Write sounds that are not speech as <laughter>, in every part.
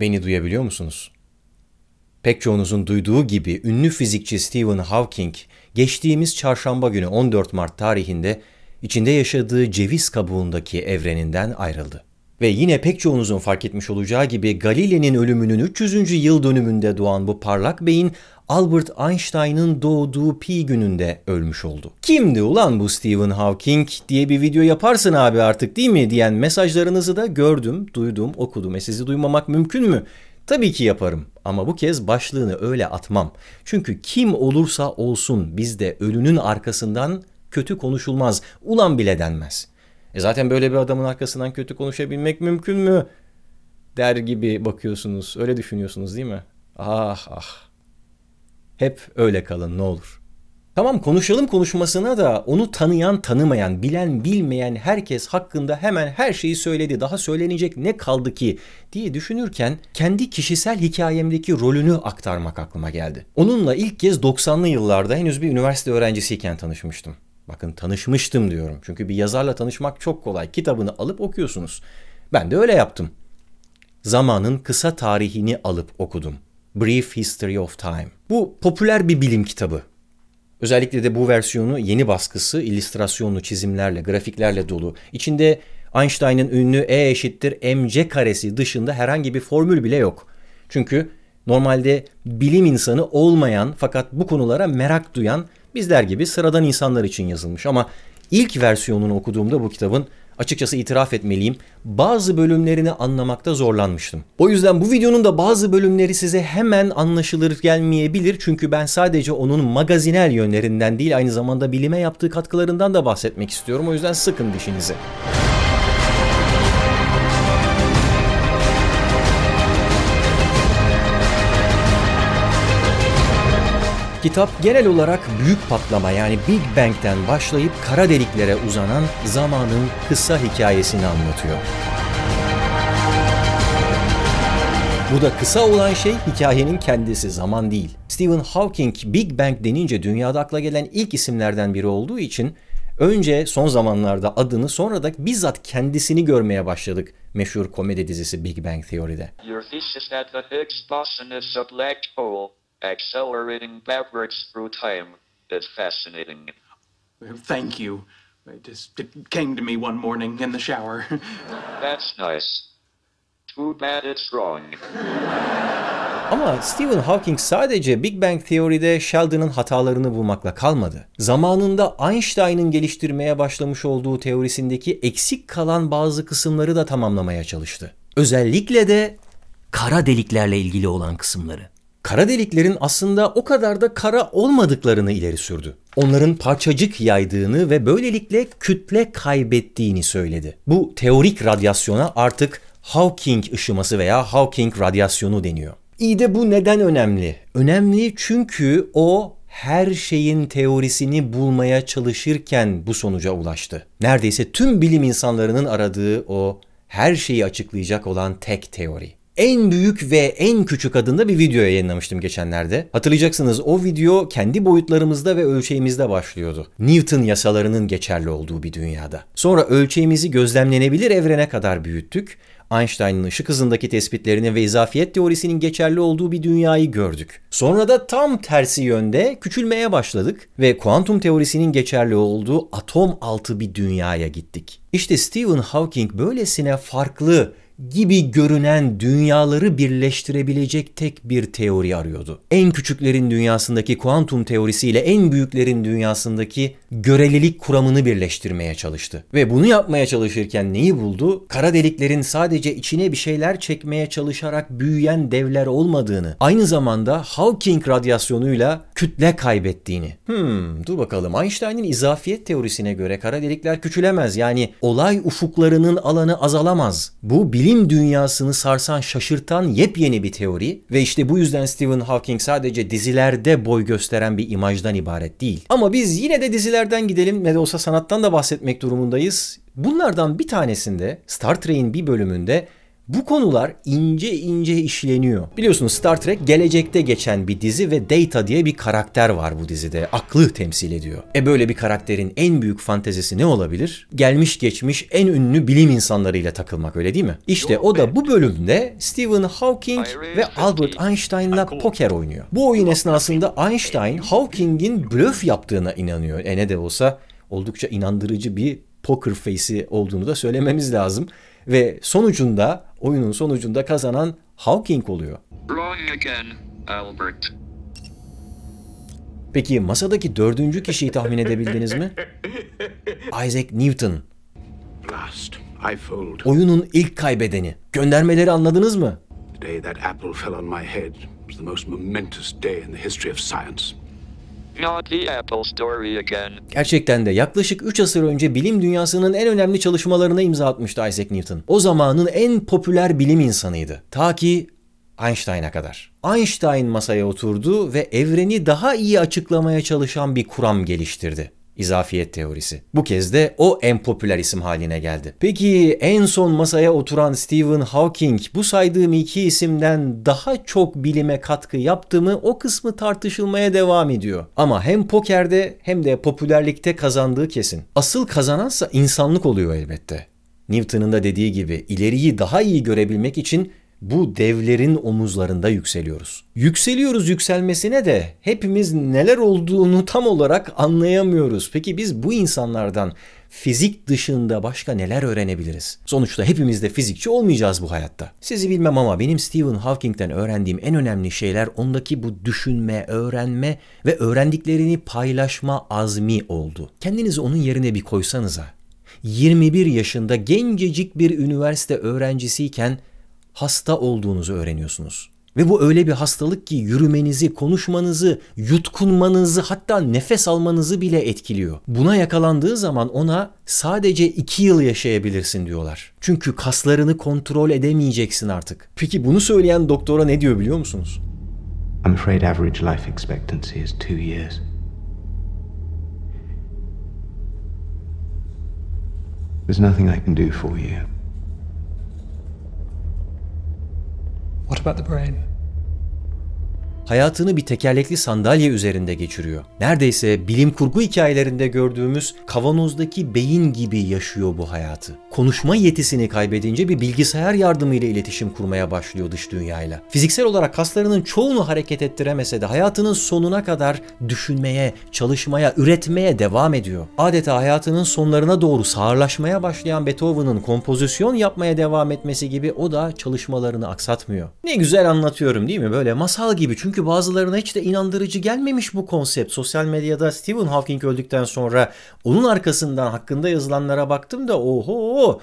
Beni duyabiliyor musunuz? Pek çoğunuzun duyduğu gibi ünlü fizikçi Stephen Hawking geçtiğimiz çarşamba günü 14 Mart tarihinde içinde yaşadığı ceviz kabuğundaki evreninden ayrıldı. Ve yine pek çoğunuzun fark etmiş olacağı gibi Galile'nin ölümünün 300. yıl dönümünde doğan bu parlak beyin Albert Einstein'ın doğduğu pi gününde ölmüş oldu. Kimdi ulan bu Stephen Hawking diye bir video yaparsın abi artık değil mi diyen mesajlarınızı da gördüm, duydum, okudum. E sizi duymamak mümkün mü? Tabii ki yaparım ama bu kez başlığını öyle atmam. Çünkü kim olursa olsun bizde ölünün arkasından kötü konuşulmaz, ulan bile denmez.'' E zaten böyle bir adamın arkasından kötü konuşabilmek mümkün mü? Der gibi bakıyorsunuz. Öyle düşünüyorsunuz değil mi? Ah ah. Hep öyle kalın ne olur. Tamam konuşalım konuşmasına da onu tanıyan tanımayan, bilen bilmeyen herkes hakkında hemen her şeyi söyledi. Daha söylenecek ne kaldı ki diye düşünürken kendi kişisel hikayemdeki rolünü aktarmak aklıma geldi. Onunla ilk kez 90'lı yıllarda henüz bir üniversite öğrencisiyken tanışmıştım. Bakın tanışmıştım diyorum. Çünkü bir yazarla tanışmak çok kolay. Kitabını alıp okuyorsunuz. Ben de öyle yaptım. Zamanın kısa tarihini alıp okudum. Brief History of Time. Bu popüler bir bilim kitabı. Özellikle de bu versiyonu yeni baskısı illüstrasyonlu çizimlerle, grafiklerle dolu. İçinde Einstein'ın ünlü E eşittir mc karesi dışında herhangi bir formül bile yok. Çünkü normalde bilim insanı olmayan fakat bu konulara merak duyan bizler gibi sıradan insanlar için yazılmış ama ilk versiyonunu okuduğumda bu kitabın açıkçası itiraf etmeliyim. Bazı bölümlerini anlamakta zorlanmıştım. O yüzden bu videonun da bazı bölümleri size hemen anlaşılır gelmeyebilir. Çünkü ben sadece onun magazinel yönlerinden değil aynı zamanda bilime yaptığı katkılarından da bahsetmek istiyorum. O yüzden sıkın dişinizi. Kitap genel olarak büyük patlama yani Big Bang'den başlayıp kara deliklere uzanan zamanın kısa hikayesini anlatıyor. Bu da kısa olan şey hikayenin kendisi, zaman değil. Stephen Hawking Big Bang denince dünyada akla gelen ilk isimlerden biri olduğu için önce son zamanlarda adını sonra da bizzat kendisini görmeye başladık meşhur komedi dizisi Big Bang Theory'de. Your thesis that the Higgs boson is a black hole. Accelerating backwards through time. It's fascinating. Thank you. It just it came to me one morning in the shower. <laughs> That's nice. Too bad it's wrong. <laughs> Ama Stephen Hawking sadece Big Bang teoride Sheldon'ın hatalarını bulmakla kalmadı. Zamanında Einstein'ın geliştirmeye başlamış olduğu teorisindeki eksik kalan bazı kısımları da tamamlamaya çalıştı. Özellikle de kara deliklerle ilgili olan kısımları kara deliklerin aslında o kadar da kara olmadıklarını ileri sürdü. Onların parçacık yaydığını ve böylelikle kütle kaybettiğini söyledi. Bu teorik radyasyona artık Hawking ışıması veya Hawking radyasyonu deniyor. İyi de bu neden önemli? Önemli çünkü o her şeyin teorisini bulmaya çalışırken bu sonuca ulaştı. Neredeyse tüm bilim insanlarının aradığı o her şeyi açıklayacak olan tek teori en büyük ve en küçük adında bir video yayınlamıştım geçenlerde. Hatırlayacaksınız o video kendi boyutlarımızda ve ölçeğimizde başlıyordu. Newton yasalarının geçerli olduğu bir dünyada. Sonra ölçeğimizi gözlemlenebilir evrene kadar büyüttük. Einstein'ın ışık hızındaki tespitlerini ve izafiyet teorisinin geçerli olduğu bir dünyayı gördük. Sonra da tam tersi yönde küçülmeye başladık ve kuantum teorisinin geçerli olduğu atom altı bir dünyaya gittik. İşte Stephen Hawking böylesine farklı gibi görünen dünyaları birleştirebilecek tek bir teori arıyordu. En küçüklerin dünyasındaki kuantum teorisiyle en büyüklerin dünyasındaki görelilik kuramını birleştirmeye çalıştı. Ve bunu yapmaya çalışırken neyi buldu? Kara deliklerin sadece içine bir şeyler çekmeye çalışarak büyüyen devler olmadığını, aynı zamanda Hawking radyasyonuyla kütle kaybettiğini. Hmm, dur bakalım. Einstein'in izafiyet teorisine göre kara delikler küçülemez. Yani olay ufuklarının alanı azalamaz. Bu bilim dünyasını sarsan, şaşırtan yepyeni bir teori ve işte bu yüzden Stephen Hawking sadece dizilerde boy gösteren bir imajdan ibaret değil. Ama biz yine de diziler hikayelerden gidelim ne de olsa sanattan da bahsetmek durumundayız. Bunlardan bir tanesinde Star Trek'in bir bölümünde bu konular ince ince işleniyor. Biliyorsunuz Star Trek gelecekte geçen bir dizi ve Data diye bir karakter var bu dizide. Aklı temsil ediyor. E böyle bir karakterin en büyük fantezisi ne olabilir? Gelmiş geçmiş en ünlü bilim insanlarıyla takılmak öyle değil mi? İşte o da bu bölümde Stephen Hawking ve Albert Einstein'la poker oynuyor. Bu oyun esnasında Einstein Hawking'in blöf yaptığına inanıyor. E ne de olsa oldukça inandırıcı bir poker face'i olduğunu da söylememiz lazım ve sonucunda oyunun sonucunda kazanan Hawking oluyor. Again, Albert. Peki masadaki dördüncü kişiyi tahmin edebildiniz mi? <laughs> Isaac Newton. Blast. I fooled. Oyunun ilk kaybedeni. Göndermeleri anladınız mı? The day that apple fell on my head was the most momentous day in the history of science. Gerçekten de yaklaşık 3 asır önce bilim dünyasının en önemli çalışmalarına imza atmıştı Isaac Newton. O zamanın en popüler bilim insanıydı. Ta ki Einstein'a kadar. Einstein masaya oturdu ve evreni daha iyi açıklamaya çalışan bir kuram geliştirdi. İzafiyet teorisi. Bu kez de o en popüler isim haline geldi. Peki en son masaya oturan Stephen Hawking bu saydığım iki isimden daha çok bilime katkı yaptı mı o kısmı tartışılmaya devam ediyor. Ama hem pokerde hem de popülerlikte kazandığı kesin. Asıl kazanansa insanlık oluyor elbette. Newton'un da dediği gibi ileriyi daha iyi görebilmek için bu devlerin omuzlarında yükseliyoruz. Yükseliyoruz yükselmesine de hepimiz neler olduğunu tam olarak anlayamıyoruz. Peki biz bu insanlardan fizik dışında başka neler öğrenebiliriz? Sonuçta hepimiz de fizikçi olmayacağız bu hayatta. Sizi bilmem ama benim Stephen Hawking'den öğrendiğim en önemli şeyler ondaki bu düşünme, öğrenme ve öğrendiklerini paylaşma azmi oldu. Kendinizi onun yerine bir koysanıza. 21 yaşında gencecik bir üniversite öğrencisiyken hasta olduğunuzu öğreniyorsunuz. Ve bu öyle bir hastalık ki yürümenizi, konuşmanızı, yutkunmanızı hatta nefes almanızı bile etkiliyor. Buna yakalandığı zaman ona sadece 2 yıl yaşayabilirsin diyorlar. Çünkü kaslarını kontrol edemeyeceksin artık. Peki bunu söyleyen doktora ne diyor biliyor musunuz? I'm afraid average life expectancy is 2 years. There's nothing I can do for you. What about the brain? hayatını bir tekerlekli sandalye üzerinde geçiriyor. Neredeyse bilim kurgu hikayelerinde gördüğümüz kavanozdaki beyin gibi yaşıyor bu hayatı. Konuşma yetisini kaybedince bir bilgisayar yardımıyla iletişim kurmaya başlıyor dış dünyayla. Fiziksel olarak kaslarının çoğunu hareket ettiremese de hayatının sonuna kadar düşünmeye, çalışmaya, üretmeye devam ediyor. Adeta hayatının sonlarına doğru sağırlaşmaya başlayan Beethoven'ın kompozisyon yapmaya devam etmesi gibi o da çalışmalarını aksatmıyor. Ne güzel anlatıyorum değil mi? Böyle masal gibi çünkü çünkü bazılarına hiç de inandırıcı gelmemiş bu konsept. Sosyal medyada Stephen Hawking öldükten sonra onun arkasından hakkında yazılanlara baktım da oho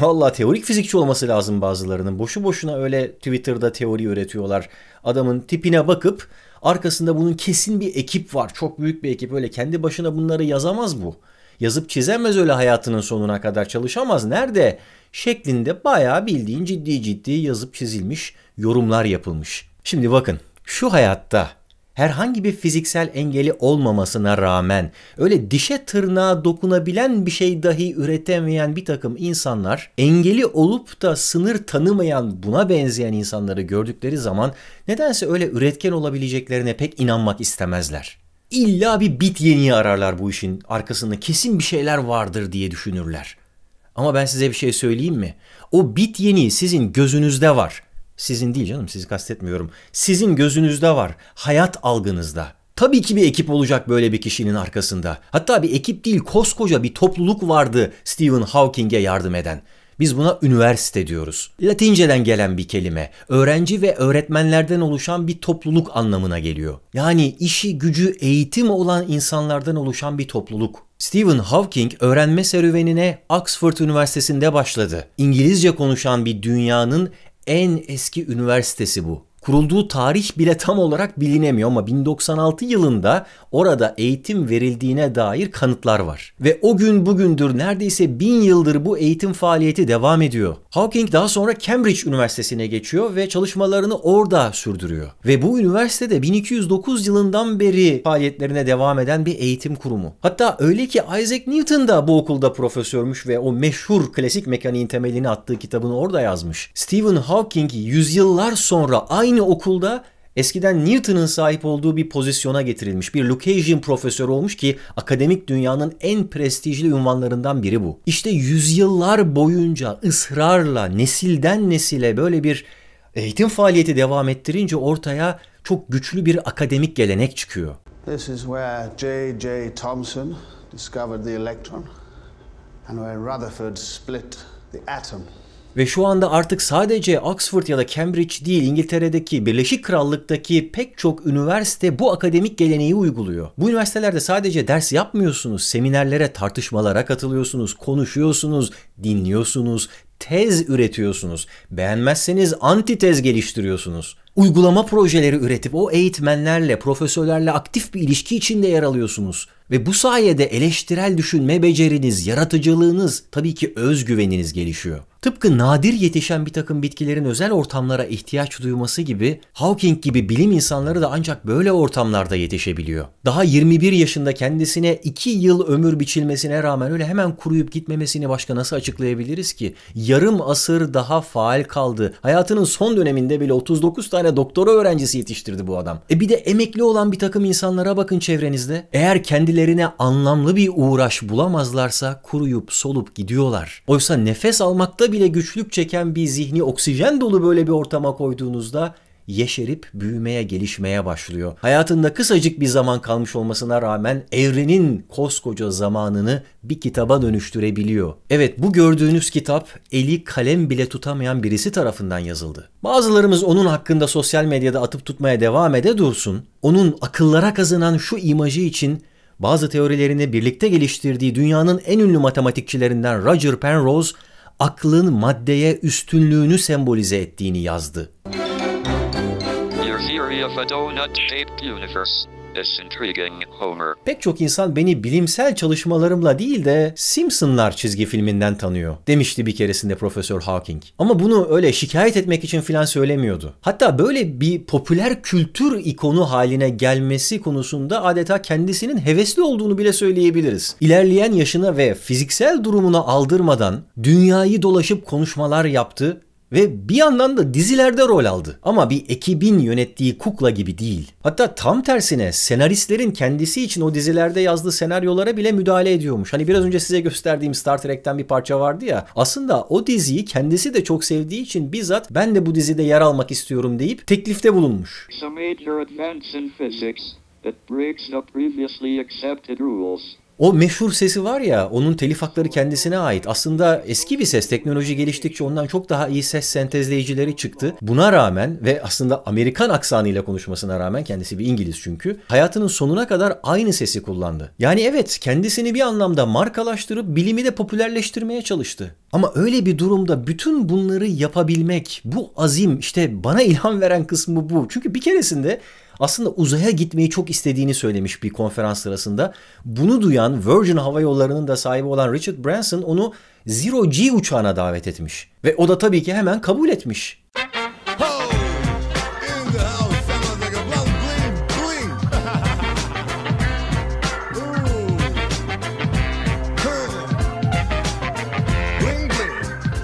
Valla teorik fizikçi olması lazım bazılarının. Boşu boşuna öyle Twitter'da teori üretiyorlar. Adamın tipine bakıp arkasında bunun kesin bir ekip var. Çok büyük bir ekip. Öyle kendi başına bunları yazamaz bu. Yazıp çizemez öyle hayatının sonuna kadar çalışamaz. Nerede? Şeklinde bayağı bildiğin ciddi ciddi yazıp çizilmiş yorumlar yapılmış. Şimdi bakın şu hayatta herhangi bir fiziksel engeli olmamasına rağmen öyle dişe tırnağa dokunabilen bir şey dahi üretemeyen bir takım insanlar engeli olup da sınır tanımayan buna benzeyen insanları gördükleri zaman nedense öyle üretken olabileceklerine pek inanmak istemezler. İlla bir bit yeniği ararlar bu işin arkasında kesin bir şeyler vardır diye düşünürler. Ama ben size bir şey söyleyeyim mi? O bit yeniği sizin gözünüzde var. Sizin değil canım sizi kastetmiyorum. Sizin gözünüzde var. Hayat algınızda. Tabii ki bir ekip olacak böyle bir kişinin arkasında. Hatta bir ekip değil koskoca bir topluluk vardı Stephen Hawking'e yardım eden. Biz buna üniversite diyoruz. Latinceden gelen bir kelime. Öğrenci ve öğretmenlerden oluşan bir topluluk anlamına geliyor. Yani işi gücü eğitim olan insanlardan oluşan bir topluluk. Stephen Hawking öğrenme serüvenine Oxford Üniversitesi'nde başladı. İngilizce konuşan bir dünyanın en eski üniversitesi bu kurulduğu tarih bile tam olarak bilinemiyor ama 1096 yılında orada eğitim verildiğine dair kanıtlar var. Ve o gün bugündür neredeyse bin yıldır bu eğitim faaliyeti devam ediyor. Hawking daha sonra Cambridge Üniversitesi'ne geçiyor ve çalışmalarını orada sürdürüyor. Ve bu üniversitede 1209 yılından beri faaliyetlerine devam eden bir eğitim kurumu. Hatta öyle ki Isaac Newton da bu okulda profesörmüş ve o meşhur klasik mekaniğin temelini attığı kitabını orada yazmış. Stephen Hawking yüzyıllar sonra aynı aynı okulda eskiden Newton'ın sahip olduğu bir pozisyona getirilmiş. Bir Lucasian profesör olmuş ki akademik dünyanın en prestijli unvanlarından biri bu. İşte yüzyıllar boyunca ısrarla nesilden nesile böyle bir eğitim faaliyeti devam ettirince ortaya çok güçlü bir akademik gelenek çıkıyor. This is where J.J. Thomson discovered the electron and where Rutherford split the atom. Ve şu anda artık sadece Oxford ya da Cambridge değil İngiltere'deki Birleşik Krallık'taki pek çok üniversite bu akademik geleneği uyguluyor. Bu üniversitelerde sadece ders yapmıyorsunuz, seminerlere, tartışmalara katılıyorsunuz, konuşuyorsunuz, dinliyorsunuz, tez üretiyorsunuz. Beğenmezseniz antitez geliştiriyorsunuz uygulama projeleri üretip o eğitmenlerle, profesörlerle aktif bir ilişki içinde yer alıyorsunuz. Ve bu sayede eleştirel düşünme beceriniz, yaratıcılığınız, tabii ki özgüveniniz gelişiyor. Tıpkı nadir yetişen bir takım bitkilerin özel ortamlara ihtiyaç duyması gibi Hawking gibi bilim insanları da ancak böyle ortamlarda yetişebiliyor. Daha 21 yaşında kendisine 2 yıl ömür biçilmesine rağmen öyle hemen kuruyup gitmemesini başka nasıl açıklayabiliriz ki? Yarım asır daha faal kaldı. Hayatının son döneminde bile 39 tane tane doktora öğrencisi yetiştirdi bu adam. E bir de emekli olan bir takım insanlara bakın çevrenizde. Eğer kendilerine anlamlı bir uğraş bulamazlarsa kuruyup solup gidiyorlar. Oysa nefes almakta bile güçlük çeken bir zihni oksijen dolu böyle bir ortama koyduğunuzda yeşerip büyümeye, gelişmeye başlıyor. Hayatında kısacık bir zaman kalmış olmasına rağmen evrenin koskoca zamanını bir kitaba dönüştürebiliyor. Evet bu gördüğünüz kitap eli kalem bile tutamayan birisi tarafından yazıldı. Bazılarımız onun hakkında sosyal medyada atıp tutmaya devam ede dursun. Onun akıllara kazınan şu imajı için bazı teorilerini birlikte geliştirdiği dünyanın en ünlü matematikçilerinden Roger Penrose aklın maddeye üstünlüğünü sembolize ettiğini yazdı theory of a donut-shaped universe. Homer. Pek çok insan beni bilimsel çalışmalarımla değil de Simpsonlar çizgi filminden tanıyor demişti bir keresinde Profesör Hawking. Ama bunu öyle şikayet etmek için filan söylemiyordu. Hatta böyle bir popüler kültür ikonu haline gelmesi konusunda adeta kendisinin hevesli olduğunu bile söyleyebiliriz. İlerleyen yaşına ve fiziksel durumuna aldırmadan dünyayı dolaşıp konuşmalar yaptı ve bir yandan da dizilerde rol aldı. Ama bir ekibin yönettiği kukla gibi değil. Hatta tam tersine senaristlerin kendisi için o dizilerde yazdığı senaryolara bile müdahale ediyormuş. Hani biraz önce size gösterdiğim Star Trek'ten bir parça vardı ya. Aslında o diziyi kendisi de çok sevdiği için bizzat ben de bu dizide yer almak istiyorum deyip teklifte bulunmuş. Some major advance in physics that breaks the previously accepted rules. O meşhur sesi var ya onun telif hakları kendisine ait. Aslında eski bir ses. Teknoloji geliştikçe ondan çok daha iyi ses sentezleyicileri çıktı. Buna rağmen ve aslında Amerikan aksanıyla konuşmasına rağmen kendisi bir İngiliz çünkü hayatının sonuna kadar aynı sesi kullandı. Yani evet kendisini bir anlamda markalaştırıp bilimi de popülerleştirmeye çalıştı. Ama öyle bir durumda bütün bunları yapabilmek bu azim işte bana ilham veren kısmı bu. Çünkü bir keresinde aslında uzaya gitmeyi çok istediğini söylemiş bir konferans sırasında. Bunu duyan Virgin Hava Yolları'nın da sahibi olan Richard Branson onu Zero G uçağına davet etmiş. Ve o da tabii ki hemen kabul etmiş. <laughs>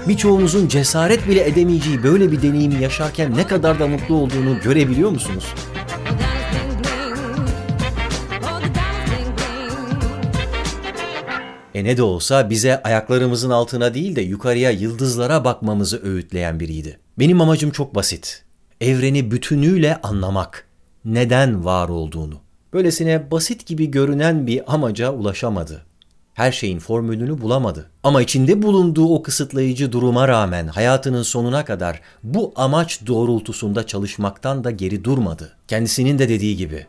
Birçoğumuzun cesaret bile edemeyeceği böyle bir deneyimi yaşarken ne kadar da mutlu olduğunu görebiliyor musunuz? E ne de olsa bize ayaklarımızın altına değil de yukarıya yıldızlara bakmamızı öğütleyen biriydi. Benim amacım çok basit. Evreni bütünüyle anlamak. Neden var olduğunu. Böylesine basit gibi görünen bir amaca ulaşamadı. Her şeyin formülünü bulamadı. Ama içinde bulunduğu o kısıtlayıcı duruma rağmen hayatının sonuna kadar bu amaç doğrultusunda çalışmaktan da geri durmadı. Kendisinin de dediği gibi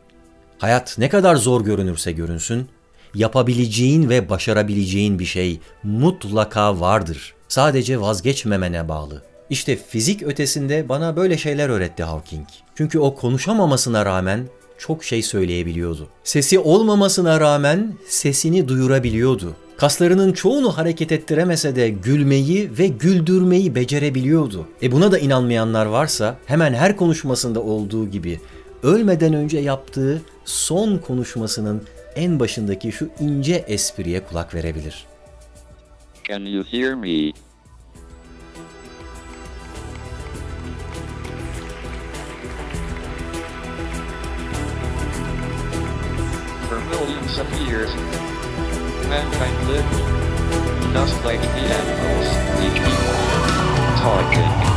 Hayat ne kadar zor görünürse görünsün, yapabileceğin ve başarabileceğin bir şey mutlaka vardır. Sadece vazgeçmemene bağlı. İşte fizik ötesinde bana böyle şeyler öğretti Hawking. Çünkü o konuşamamasına rağmen çok şey söyleyebiliyordu. Sesi olmamasına rağmen sesini duyurabiliyordu. Kaslarının çoğunu hareket ettiremese de gülmeyi ve güldürmeyi becerebiliyordu. E buna da inanmayanlar varsa hemen her konuşmasında olduğu gibi ölmeden önce yaptığı son konuşmasının en başındaki şu ince espriye kulak verebilir. Can you hear me? For millions of years, mankind lived just like the animals, we keep talking.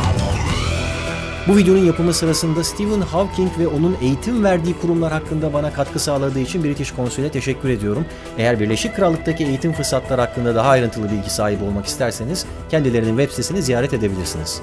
Bu videonun yapımı sırasında Stephen Hawking ve onun eğitim verdiği kurumlar hakkında bana katkı sağladığı için British Consul'e teşekkür ediyorum. Eğer Birleşik Krallık'taki eğitim fırsatları hakkında daha ayrıntılı bilgi sahibi olmak isterseniz kendilerinin web sitesini ziyaret edebilirsiniz.